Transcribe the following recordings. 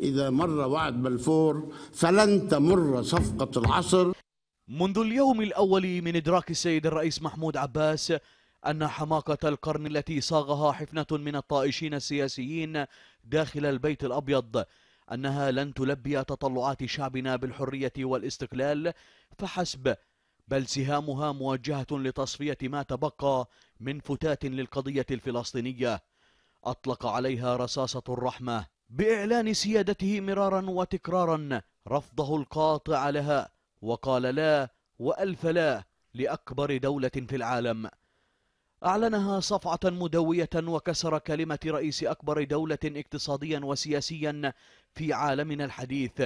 إذا مر وعد بلفور فلن تمر صفقة العصر منذ اليوم الأول من إدراك السيد الرئيس محمود عباس أن حماقة القرن التي صاغها حفنة من الطائشين السياسيين داخل البيت الأبيض أنها لن تلبي تطلعات شعبنا بالحرية والاستقلال فحسب بل سهامها موجهة لتصفية ما تبقى من فتات للقضية الفلسطينية أطلق عليها رصاصة الرحمة بإعلان سيادته مرارا وتكرارا رفضه القاطع لها وقال لا وألف لا لأكبر دولة في العالم أعلنها صفعة مدوية وكسر كلمة رئيس أكبر دولة اقتصاديا وسياسيا في عالمنا الحديث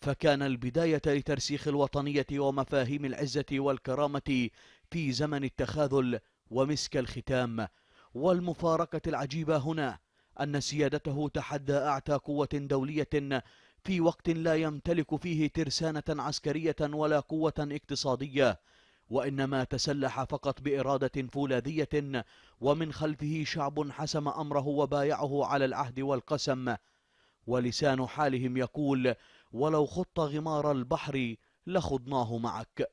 فكان البداية لترسيخ الوطنية ومفاهيم العزة والكرامة في زمن التخاذل ومسك الختام والمفارقة العجيبة هنا أن سيادته تحدى أعتى قوة دولية في وقت لا يمتلك فيه ترسانة عسكرية ولا قوة اقتصادية وإنما تسلح فقط بإرادة فولاذية ومن خلفه شعب حسم أمره وبايعه على العهد والقسم ولسان حالهم يقول ولو خط غمار البحر لخضناه معك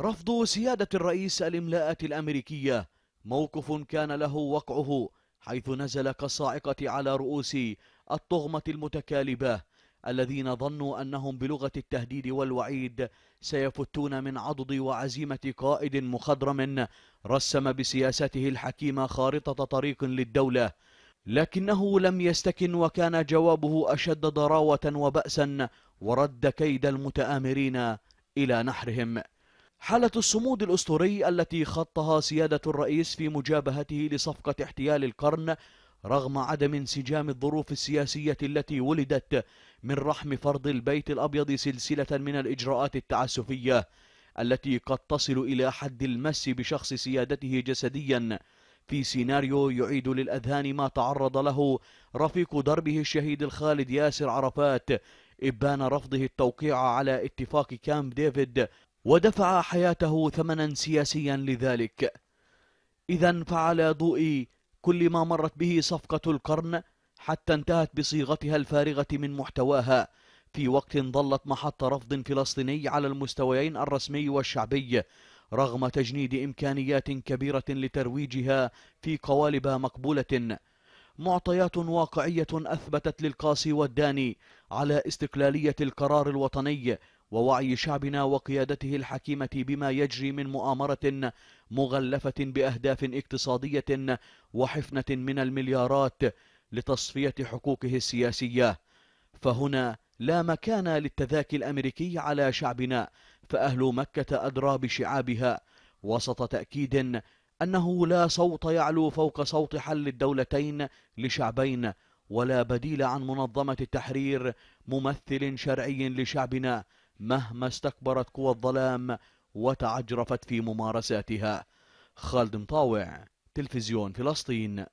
رفض سيادة الرئيس الإملاءات الأمريكية موقف كان له وقعه حيث نزل كالصاعقة على رؤوس الطغمة المتكالبة الذين ظنوا أنهم بلغة التهديد والوعيد سيفتون من عضد وعزيمة قائد مخضرم رسم بسياسته الحكيمة خارطة طريق للدولة لكنه لم يستكن وكان جوابه أشد ضراوة وبأسا ورد كيد المتآمرين إلى نحرهم حالة الصمود الأسطوري التي خطها سيادة الرئيس في مجابهته لصفقة احتيال القرن رغم عدم انسجام الظروف السياسية التي ولدت من رحم فرض البيت الأبيض سلسلة من الإجراءات التعسفية التي قد تصل إلى حد المس بشخص سيادته جسديا في سيناريو يعيد للأذهان ما تعرض له رفيق دربه الشهيد الخالد ياسر عرفات إبان رفضه التوقيع على اتفاق كامب ديفيد ودفع حياته ثمنا سياسيا لذلك إذا فعلى ضوء كل ما مرت به صفقة القرن حتى انتهت بصيغتها الفارغة من محتواها في وقت ظلت محط رفض فلسطيني على المستويين الرسمي والشعبي رغم تجنيد إمكانيات كبيرة لترويجها في قوالب مقبولة معطيات واقعية أثبتت للقاسي والداني على استقلالية القرار الوطني ووعي شعبنا وقيادته الحكيمة بما يجري من مؤامرة مغلفة بأهداف اقتصادية وحفنة من المليارات لتصفية حقوقه السياسية فهنا لا مكان للتذاكي الأمريكي على شعبنا فأهل مكة أدرى بشعابها وسط تأكيد أنه لا صوت يعلو فوق صوت حل الدولتين لشعبين ولا بديل عن منظمة التحرير ممثل شرعي لشعبنا مهما استكبرت قوى الظلام وتعجرفت في ممارساتها خالد مطاوع تلفزيون فلسطين